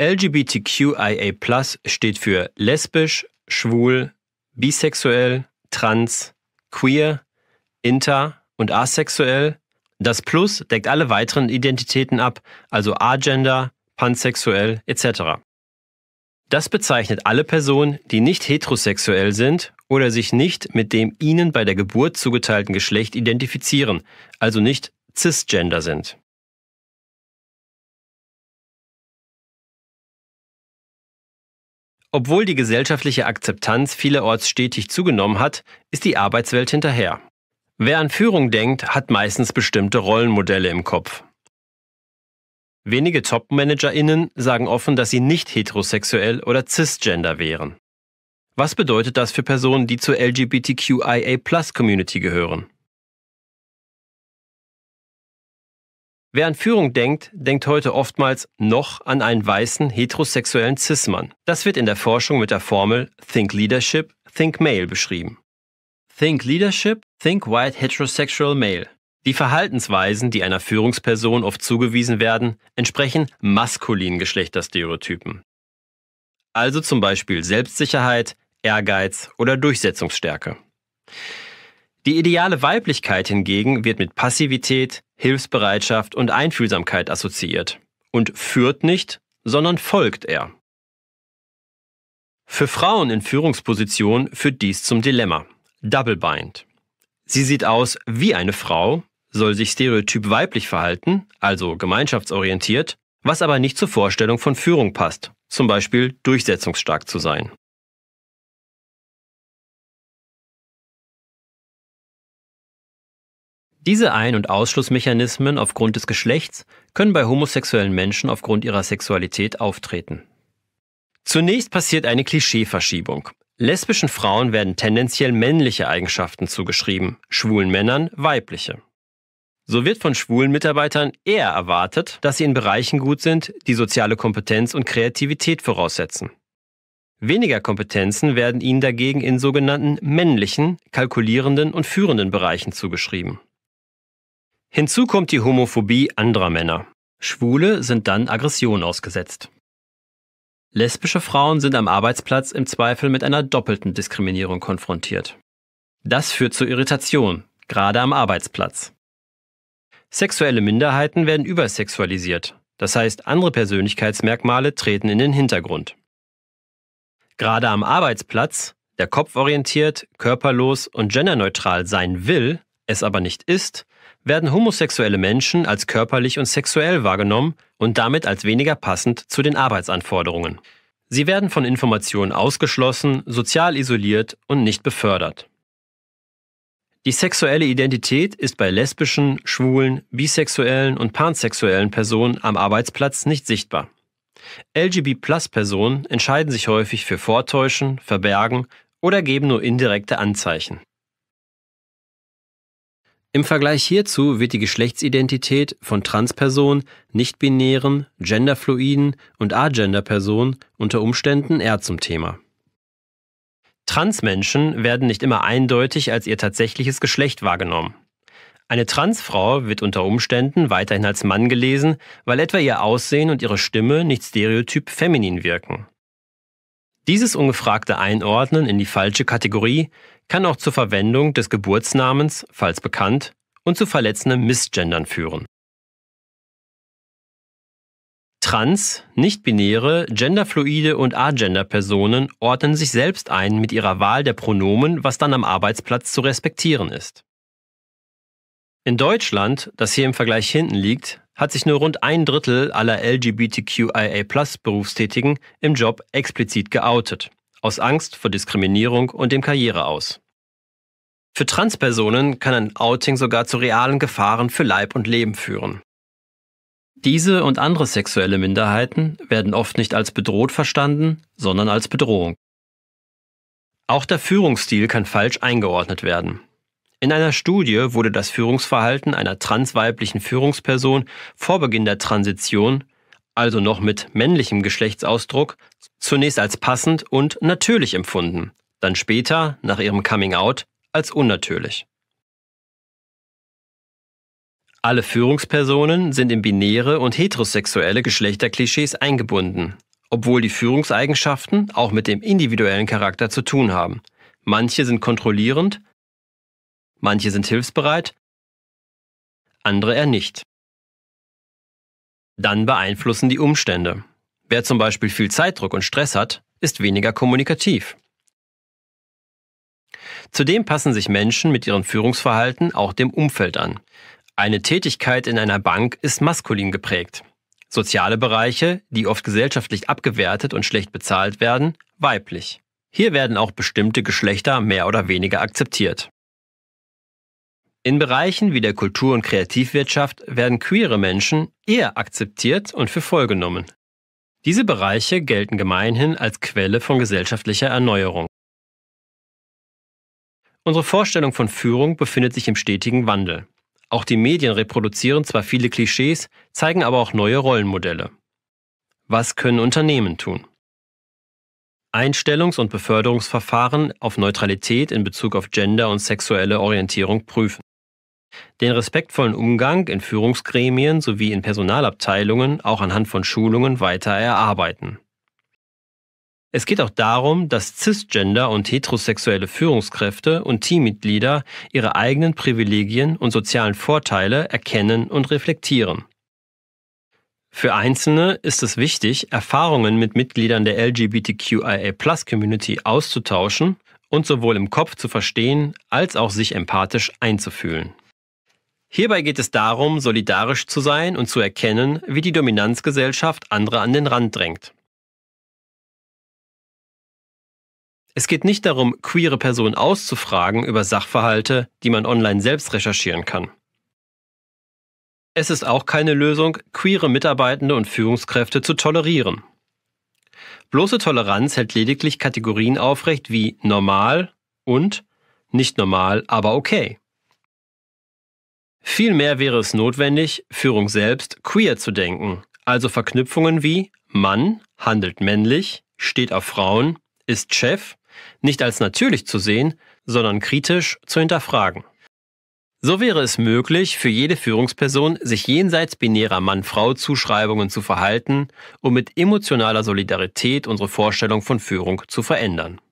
LGBTQIA Plus steht für lesbisch, schwul, bisexuell, trans, queer, inter und asexuell. Das Plus deckt alle weiteren Identitäten ab, also agender, pansexuell etc. Das bezeichnet alle Personen, die nicht heterosexuell sind oder sich nicht mit dem ihnen bei der Geburt zugeteilten Geschlecht identifizieren, also nicht cisgender sind. Obwohl die gesellschaftliche Akzeptanz vielerorts stetig zugenommen hat, ist die Arbeitswelt hinterher. Wer an Führung denkt, hat meistens bestimmte Rollenmodelle im Kopf. Wenige Top-ManagerInnen sagen offen, dass sie nicht heterosexuell oder cisgender wären. Was bedeutet das für Personen, die zur LGBTQIA-Plus-Community gehören? Wer an Führung denkt, denkt heute oftmals noch an einen weißen heterosexuellen Cis-Mann. Das wird in der Forschung mit der Formel Think Leadership, Think Male beschrieben. Think Leadership, Think White Heterosexual Male. Die Verhaltensweisen, die einer Führungsperson oft zugewiesen werden, entsprechen maskulinen Geschlechterstereotypen. Also zum Beispiel Selbstsicherheit, Ehrgeiz oder Durchsetzungsstärke. Die ideale Weiblichkeit hingegen wird mit Passivität, Hilfsbereitschaft und Einfühlsamkeit assoziiert und führt nicht, sondern folgt er. Für Frauen in Führungspositionen führt dies zum Dilemma. Double Bind. Sie sieht aus wie eine Frau, soll sich stereotyp weiblich verhalten, also gemeinschaftsorientiert, was aber nicht zur Vorstellung von Führung passt, zum Beispiel durchsetzungsstark zu sein. Diese Ein- und Ausschlussmechanismen aufgrund des Geschlechts können bei homosexuellen Menschen aufgrund ihrer Sexualität auftreten. Zunächst passiert eine Klischeeverschiebung. Lesbischen Frauen werden tendenziell männliche Eigenschaften zugeschrieben, schwulen Männern weibliche. So wird von schwulen Mitarbeitern eher erwartet, dass sie in Bereichen gut sind, die soziale Kompetenz und Kreativität voraussetzen. Weniger Kompetenzen werden ihnen dagegen in sogenannten männlichen, kalkulierenden und führenden Bereichen zugeschrieben. Hinzu kommt die Homophobie anderer Männer. Schwule sind dann Aggression ausgesetzt. Lesbische Frauen sind am Arbeitsplatz im Zweifel mit einer doppelten Diskriminierung konfrontiert. Das führt zu Irritation, gerade am Arbeitsplatz. Sexuelle Minderheiten werden übersexualisiert, das heißt andere Persönlichkeitsmerkmale treten in den Hintergrund. Gerade am Arbeitsplatz, der kopforientiert, körperlos und genderneutral sein will, es aber nicht ist, werden homosexuelle Menschen als körperlich und sexuell wahrgenommen und damit als weniger passend zu den Arbeitsanforderungen. Sie werden von Informationen ausgeschlossen, sozial isoliert und nicht befördert. Die sexuelle Identität ist bei lesbischen, schwulen, bisexuellen und pansexuellen Personen am Arbeitsplatz nicht sichtbar. lgb plus personen entscheiden sich häufig für Vortäuschen, Verbergen oder geben nur indirekte Anzeichen. Im Vergleich hierzu wird die Geschlechtsidentität von Transpersonen, Nichtbinären, Genderfluiden und Agenderpersonen unter Umständen eher zum Thema. Transmenschen werden nicht immer eindeutig als ihr tatsächliches Geschlecht wahrgenommen. Eine Transfrau wird unter Umständen weiterhin als Mann gelesen, weil etwa ihr Aussehen und ihre Stimme nicht stereotyp feminin wirken. Dieses ungefragte Einordnen in die falsche Kategorie kann auch zur Verwendung des Geburtsnamens, falls bekannt, und zu verletzendem Missgendern führen. Trans, nichtbinäre, genderfluide und agender-Personen ordnen sich selbst ein mit ihrer Wahl der Pronomen, was dann am Arbeitsplatz zu respektieren ist. In Deutschland, das hier im Vergleich hinten liegt, hat sich nur rund ein Drittel aller LGBTQIA-Berufstätigen plus im Job explizit geoutet, aus Angst vor Diskriminierung und dem Karriereaus. Für Transpersonen kann ein Outing sogar zu realen Gefahren für Leib und Leben führen. Diese und andere sexuelle Minderheiten werden oft nicht als bedroht verstanden, sondern als Bedrohung. Auch der Führungsstil kann falsch eingeordnet werden. In einer Studie wurde das Führungsverhalten einer transweiblichen Führungsperson vor Beginn der Transition, also noch mit männlichem Geschlechtsausdruck, zunächst als passend und natürlich empfunden, dann später, nach ihrem Coming-out, als unnatürlich. Alle Führungspersonen sind in binäre und heterosexuelle Geschlechterklischees eingebunden, obwohl die Führungseigenschaften auch mit dem individuellen Charakter zu tun haben. Manche sind kontrollierend, Manche sind hilfsbereit, andere eher nicht. Dann beeinflussen die Umstände. Wer zum Beispiel viel Zeitdruck und Stress hat, ist weniger kommunikativ. Zudem passen sich Menschen mit ihrem Führungsverhalten auch dem Umfeld an. Eine Tätigkeit in einer Bank ist maskulin geprägt. Soziale Bereiche, die oft gesellschaftlich abgewertet und schlecht bezahlt werden, weiblich. Hier werden auch bestimmte Geschlechter mehr oder weniger akzeptiert. In Bereichen wie der Kultur- und Kreativwirtschaft werden queere Menschen eher akzeptiert und für voll genommen. Diese Bereiche gelten gemeinhin als Quelle von gesellschaftlicher Erneuerung. Unsere Vorstellung von Führung befindet sich im stetigen Wandel. Auch die Medien reproduzieren zwar viele Klischees, zeigen aber auch neue Rollenmodelle. Was können Unternehmen tun? Einstellungs- und Beförderungsverfahren auf Neutralität in Bezug auf Gender und sexuelle Orientierung prüfen. Den respektvollen Umgang in Führungsgremien sowie in Personalabteilungen auch anhand von Schulungen weiter erarbeiten. Es geht auch darum, dass cisgender und heterosexuelle Führungskräfte und Teammitglieder ihre eigenen Privilegien und sozialen Vorteile erkennen und reflektieren. Für Einzelne ist es wichtig, Erfahrungen mit Mitgliedern der LGBTQIA-Plus-Community auszutauschen und sowohl im Kopf zu verstehen als auch sich empathisch einzufühlen. Hierbei geht es darum, solidarisch zu sein und zu erkennen, wie die Dominanzgesellschaft andere an den Rand drängt. Es geht nicht darum, queere Personen auszufragen über Sachverhalte, die man online selbst recherchieren kann. Es ist auch keine Lösung, queere Mitarbeitende und Führungskräfte zu tolerieren. Bloße Toleranz hält lediglich Kategorien aufrecht wie normal und nicht normal, aber okay. Vielmehr wäre es notwendig, Führung selbst queer zu denken, also Verknüpfungen wie Mann handelt männlich, steht auf Frauen, ist Chef, nicht als natürlich zu sehen, sondern kritisch zu hinterfragen. So wäre es möglich, für jede Führungsperson sich jenseits binärer Mann-Frau-Zuschreibungen zu verhalten, um mit emotionaler Solidarität unsere Vorstellung von Führung zu verändern.